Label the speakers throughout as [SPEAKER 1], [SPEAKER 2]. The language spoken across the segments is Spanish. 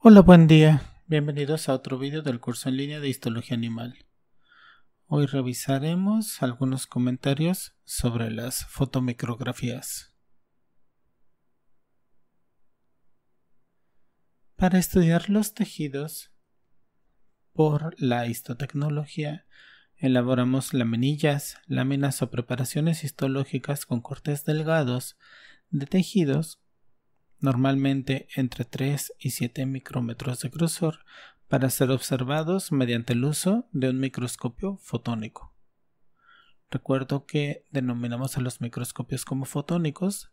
[SPEAKER 1] Hola, buen día. Bienvenidos a otro vídeo del curso en línea de Histología Animal. Hoy revisaremos algunos comentarios sobre las fotomicrografías. Para estudiar los tejidos por la histotecnología, elaboramos laminillas, láminas o preparaciones histológicas con cortes delgados de tejidos normalmente entre 3 y 7 micrómetros de grosor, para ser observados mediante el uso de un microscopio fotónico. Recuerdo que denominamos a los microscopios como fotónicos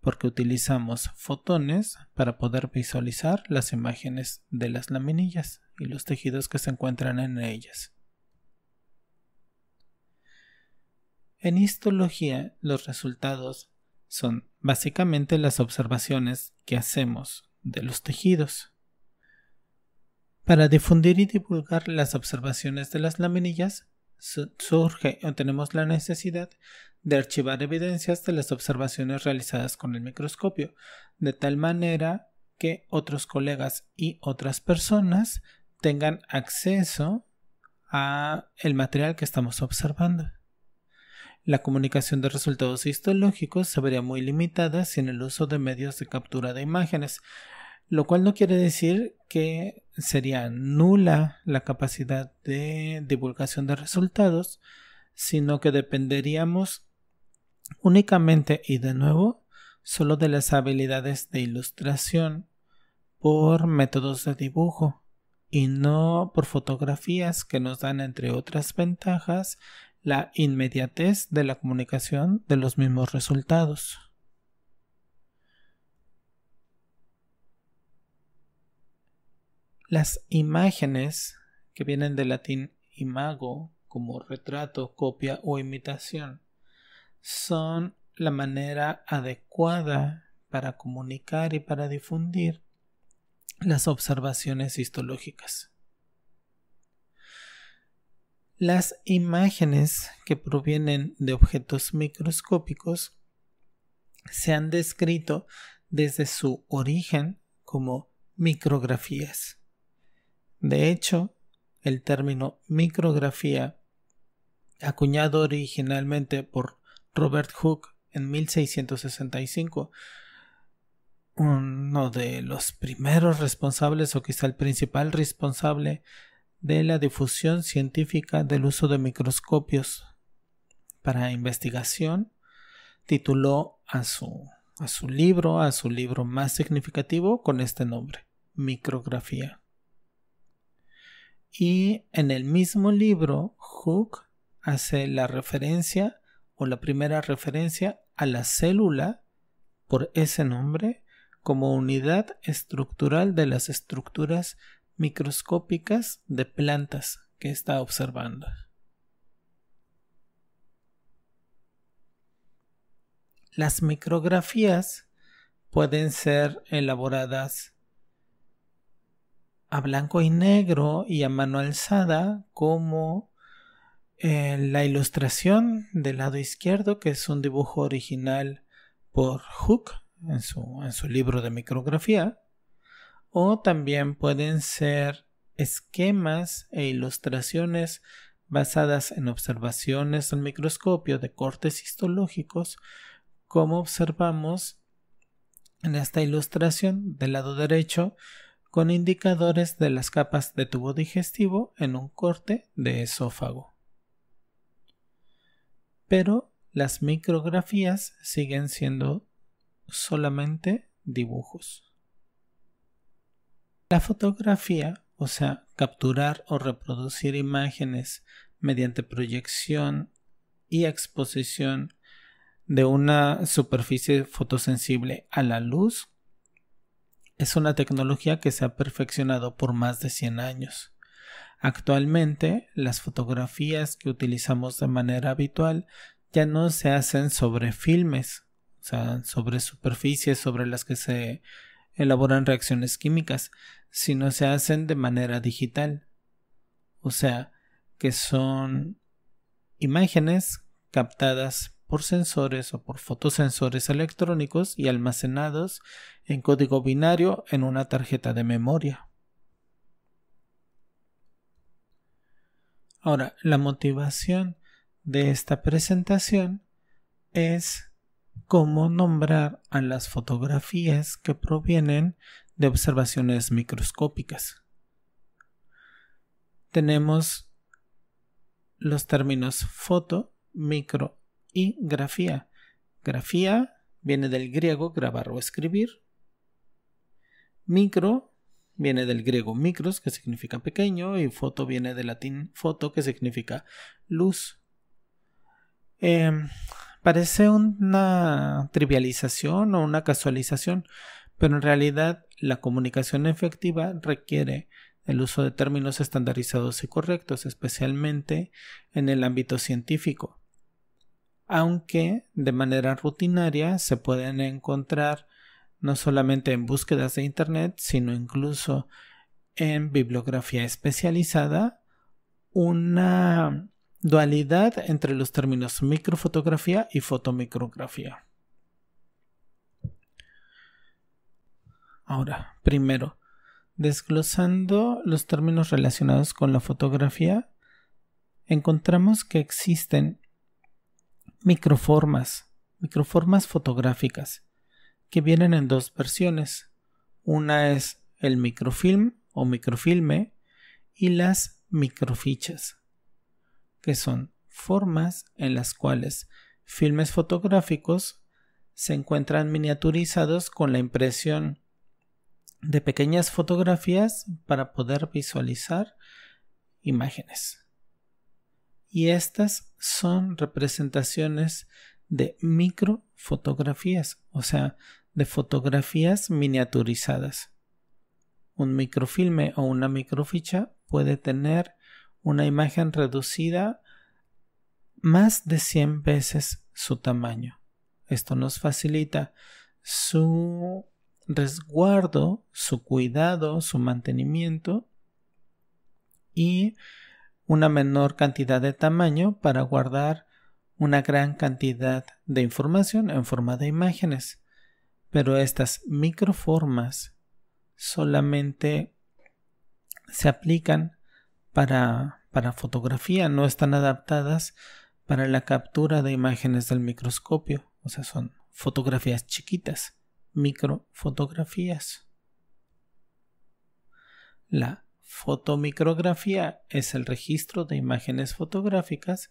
[SPEAKER 1] porque utilizamos fotones para poder visualizar las imágenes de las laminillas y los tejidos que se encuentran en ellas. En histología, los resultados son básicamente las observaciones que hacemos de los tejidos. Para difundir y divulgar las observaciones de las laminillas, surge o tenemos la necesidad de archivar evidencias de las observaciones realizadas con el microscopio, de tal manera que otros colegas y otras personas tengan acceso a el material que estamos observando. La comunicación de resultados histológicos se vería muy limitada sin el uso de medios de captura de imágenes, lo cual no quiere decir que sería nula la capacidad de divulgación de resultados, sino que dependeríamos únicamente y de nuevo solo de las habilidades de ilustración por métodos de dibujo y no por fotografías que nos dan entre otras ventajas la inmediatez de la comunicación de los mismos resultados. Las imágenes, que vienen del latín imago, como retrato, copia o imitación, son la manera adecuada para comunicar y para difundir las observaciones histológicas. Las imágenes que provienen de objetos microscópicos se han descrito desde su origen como micrografías. De hecho, el término micrografía, acuñado originalmente por Robert Hooke en 1665, uno de los primeros responsables o quizá el principal responsable de la difusión científica del uso de microscopios para investigación, tituló a su, libro, a su libro más significativo con este nombre, Micrografía. Y en el mismo libro, Hooke hace la referencia o la primera referencia a la célula por ese nombre como unidad estructural de las estructuras microscópicas de plantas que está observando. Las micrografías pueden ser elaboradas a blanco y negro y a mano alzada como eh, la ilustración del lado izquierdo que es un dibujo original por Hooke en su, en su libro de micrografía o también pueden ser esquemas e ilustraciones basadas en observaciones al microscopio de cortes histológicos, como observamos en esta ilustración del lado derecho con indicadores de las capas de tubo digestivo en un corte de esófago. Pero las micrografías siguen siendo solamente dibujos. La fotografía, o sea, capturar o reproducir imágenes mediante proyección y exposición de una superficie fotosensible a la luz, es una tecnología que se ha perfeccionado por más de 100 años. Actualmente, las fotografías que utilizamos de manera habitual ya no se hacen sobre filmes, o sea, sobre superficies sobre las que se elaboran reacciones químicas, si no se hacen de manera digital. O sea, que son imágenes captadas por sensores o por fotosensores electrónicos y almacenados en código binario en una tarjeta de memoria. Ahora, la motivación de esta presentación es cómo nombrar a las fotografías que provienen de observaciones microscópicas. Tenemos los términos foto, micro y grafía. Grafía viene del griego grabar o escribir. Micro viene del griego micros, que significa pequeño, y foto viene del latín foto, que significa luz. Em, Parece una trivialización o una casualización, pero en realidad la comunicación efectiva requiere el uso de términos estandarizados y correctos, especialmente en el ámbito científico. Aunque de manera rutinaria se pueden encontrar no solamente en búsquedas de Internet, sino incluso en bibliografía especializada, una Dualidad entre los términos microfotografía y fotomicrografía. Ahora, primero, desglosando los términos relacionados con la fotografía, encontramos que existen microformas, microformas fotográficas, que vienen en dos versiones. Una es el microfilm o microfilme y las microfichas que son formas en las cuales filmes fotográficos se encuentran miniaturizados con la impresión de pequeñas fotografías para poder visualizar imágenes. Y estas son representaciones de microfotografías, o sea, de fotografías miniaturizadas. Un microfilme o una microficha puede tener una imagen reducida más de 100 veces su tamaño. Esto nos facilita su resguardo, su cuidado, su mantenimiento y una menor cantidad de tamaño para guardar una gran cantidad de información en forma de imágenes. Pero estas microformas solamente se aplican para, fotografía, no están adaptadas para la captura de imágenes del microscopio, o sea, son fotografías chiquitas, microfotografías. La fotomicrografía es el registro de imágenes fotográficas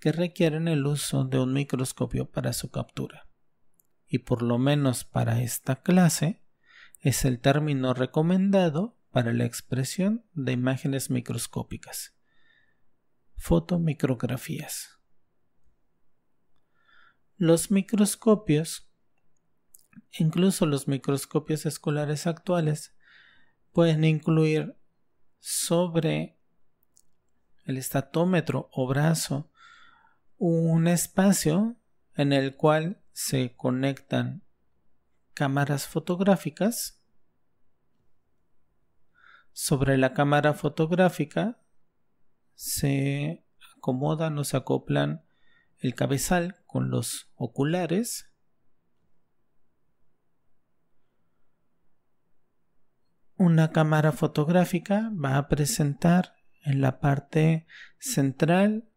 [SPEAKER 1] que requieren el uso de un microscopio para su captura. Y por lo menos para esta clase es el término recomendado para la expresión de imágenes microscópicas. Fotomicrografías. Los microscopios, incluso los microscopios escolares actuales, pueden incluir sobre el estatómetro o brazo un espacio en el cual se conectan cámaras fotográficas sobre la cámara fotográfica se acomodan o se acoplan el cabezal con los oculares una cámara fotográfica va a presentar en la parte central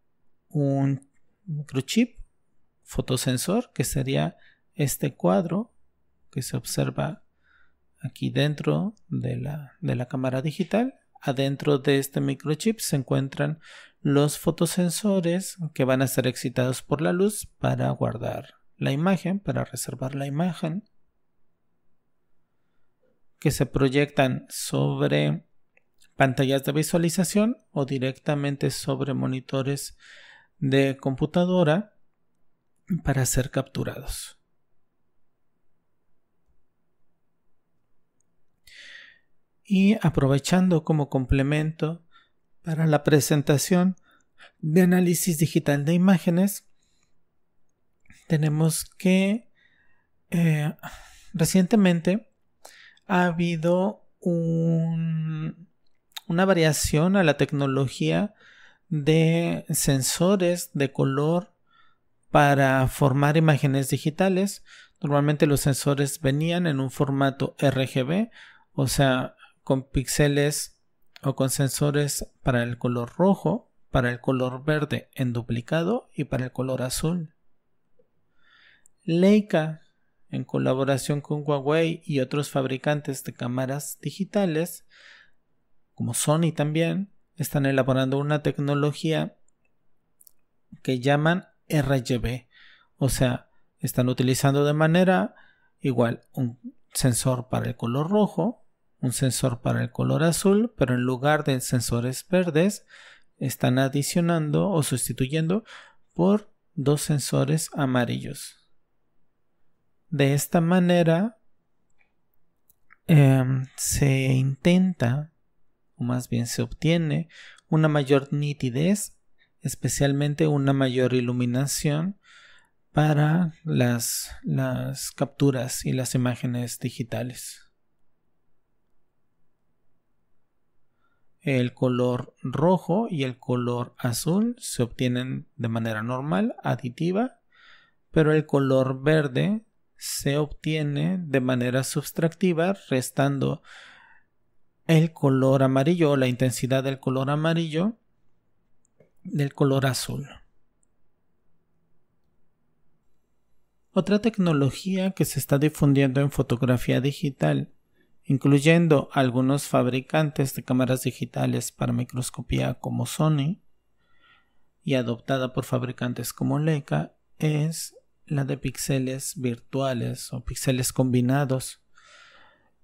[SPEAKER 1] un microchip fotosensor que sería este cuadro que se observa aquí dentro de la, cámara digital. Adentro de este microchip se encuentran los fotosensores que van a ser excitados por la luz para guardar la imagen, para reservar la imagen, que se proyectan sobre pantallas de visualización o directamente sobre monitores de computadora para ser capturados. y aprovechando como complemento para la presentación de análisis digital de imágenes, tenemos que eh, recientemente ha habido una variación a la tecnología de sensores de color para formar imágenes digitales. Normalmente los sensores venían en un formato RGB, o sea, con píxeles o con sensores para el color rojo, para el color verde en duplicado y para el color azul. Leica, en colaboración con Huawei y otros fabricantes de cámaras digitales, como Sony también, están elaborando una tecnología que llaman RGB. O sea, están utilizando de manera igual un sensor para el color rojo, un sensor para el color azul, pero en lugar de sensores verdes, están adicionando o sustituyendo por dos sensores amarillos. De esta manera em, se intenta, o más bien se obtiene, una mayor nitidez, especialmente una mayor iluminación para las capturas y las imágenes digitales. El color rojo y el color azul se obtienen de manera normal, aditiva, pero el color verde se obtiene de manera subtractiva restando el color amarillo o la intensidad del color amarillo del color azul. Otra tecnología que se está difundiendo en fotografía digital incluyendo algunos fabricantes de cámaras digitales para microscopía como Sony y adoptada por fabricantes como Leica, es la de píxeles virtuales o píxeles combinados.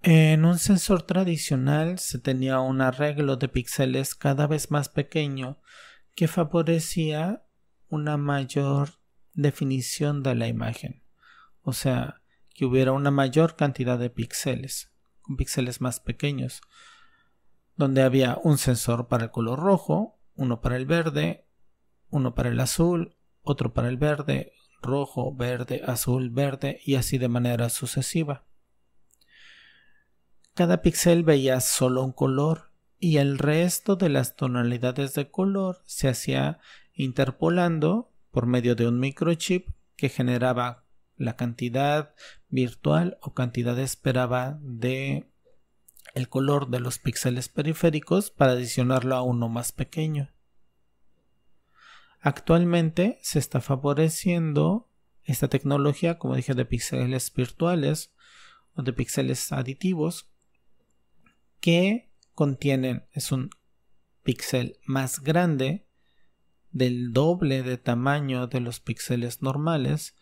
[SPEAKER 1] En un sensor tradicional se tenía un arreglo de píxeles cada vez más pequeño que favorecía una mayor definición de la imagen, o sea, que hubiera una mayor cantidad de píxeles píxeles más pequeños, donde había un sensor para el color rojo, uno para el verde, uno para el azul, otro para el verde, rojo, verde, azul, verde y así de manera sucesiva. Cada píxel veía solo un color y el resto de las tonalidades de color se hacía interpolando por medio de un microchip que generaba la cantidad virtual o cantidad esperada de el color de los píxeles periféricos para adicionarlo a uno más pequeño. Actualmente se está favoreciendo esta tecnología, como dije, de píxeles virtuales o de píxeles aditivos que contienen es un píxel más grande del doble de tamaño de los píxeles normales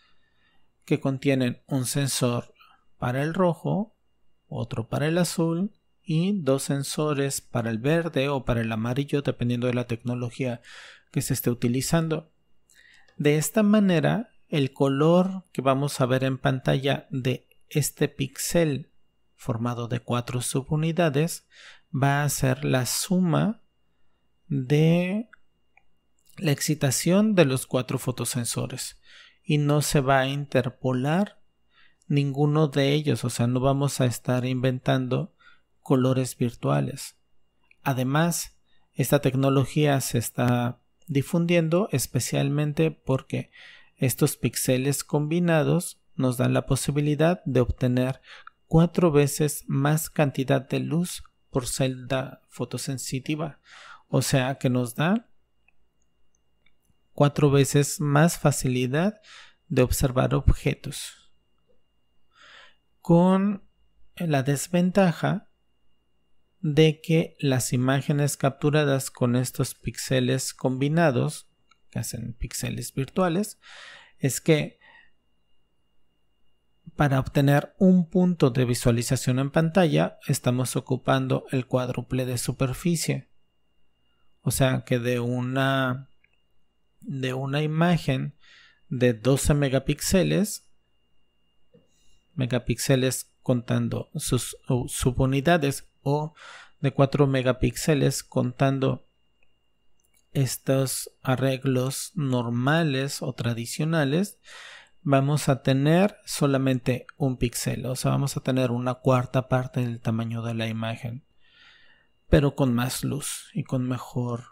[SPEAKER 1] que contienen un sensor para el rojo, otro para el azul y dos sensores para el verde o para el amarillo dependiendo de la tecnología que se esté utilizando. De esta manera, el color que vamos a ver en pantalla de este píxel formado de cuatro subunidades va a ser la suma de la excitación de los cuatro fotosensores y no se va a interpolar ninguno de ellos, o sea, no vamos a estar inventando colores virtuales. Además, esta tecnología se está difundiendo especialmente porque estos píxeles combinados nos dan la posibilidad de obtener cuatro veces más cantidad de luz por celda fotosensitiva, o sea que nos da cuatro veces más facilidad de observar objetos. Con la desventaja de que las imágenes capturadas con estos píxeles combinados, que hacen píxeles virtuales, es que para obtener un punto de visualización en pantalla estamos ocupando el cuádruple de superficie. O sea que de una de una imagen de 12 megapíxeles, megapíxeles contando sus subunidades o de 4 megapíxeles contando estos arreglos normales o tradicionales, vamos a tener solamente un píxel, o sea, vamos a tener una cuarta parte del tamaño de la imagen, pero con más luz y con mejor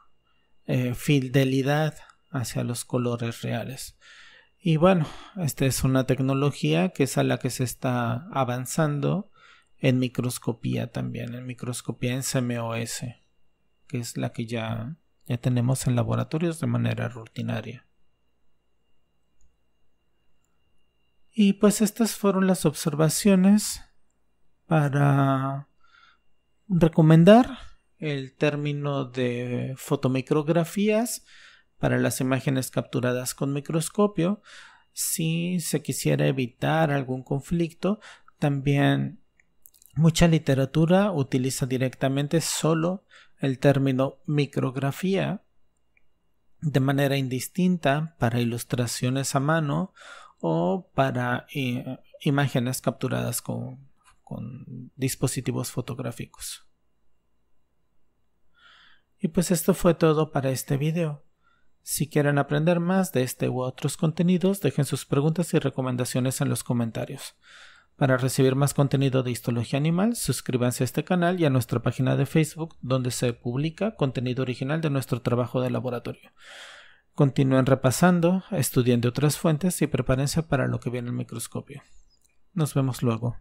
[SPEAKER 1] eh, fidelidad hacia los colores reales. Y bueno, esta es una tecnología que es a la que se está avanzando en microscopía también, en microscopía en CMOS, que es la que ya, ya tenemos en laboratorios de manera rutinaria. Y pues estas fueron las observaciones para recomendar el término de fotomicrografías para las imágenes capturadas con microscopio. Si se quisiera evitar algún conflicto, también mucha literatura utiliza directamente solo el término micrografía de manera indistinta para ilustraciones a mano o para eh, imágenes capturadas con, con dispositivos fotográficos. Y pues esto fue todo para este video. Si quieren aprender más de este u otros contenidos, dejen sus preguntas y recomendaciones en los comentarios. Para recibir más contenido de histología animal, suscríbanse a este canal y a nuestra página de Facebook, donde se publica contenido original de nuestro trabajo de laboratorio. Continúen repasando, estudiando otras fuentes y prepárense para lo que viene el microscopio. Nos vemos luego.